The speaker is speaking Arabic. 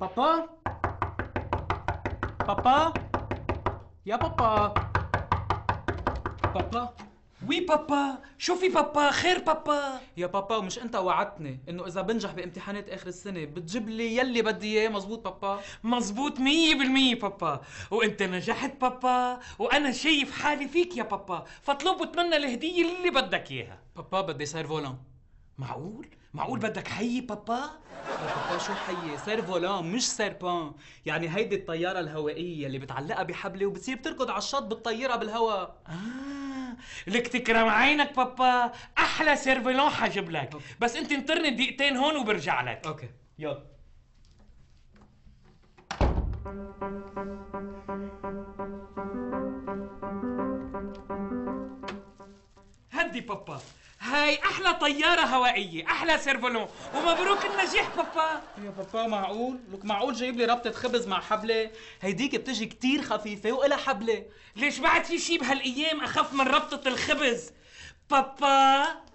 بابا بابا يا بابا بابا وي بابا شوفي بابا خير بابا يا بابا ومش انت وعدتني انه اذا بنجح بامتحانات اخر السنه بتجيب لي يلي بدي اياه مزبوط بابا مزبوط مية بالمية بابا وانت نجحت بابا وانا شايف حالي فيك يا بابا فاطلب واتمنى الهديه اللي بدك اياها بابا بدي صير فولان معقول معقول بدك حي بابا بابا شو حية سير فولان مش سير بان يعني هيدي الطيارة الهوائية اللي بتعلقها بحبلة وبتصير بتركض على الشط بتطيرها بالهواء آه لك تكرم عينك بابا احلى سيرفولون حجب لك بس انت انطرني دقيقتين هون وبرجع لك اوكي يلا thank you هدي بابا هاي احلى طياره هوائيه احلى سيرفولون ومبروك النجاح بابا يا بابا معقول لك معقول جايب لي ربطه خبز مع حبله هيديك بتجي كتير خفيفه وإلها حبله ليش بعد في شي بهالايام اخف من ربطه الخبز بابا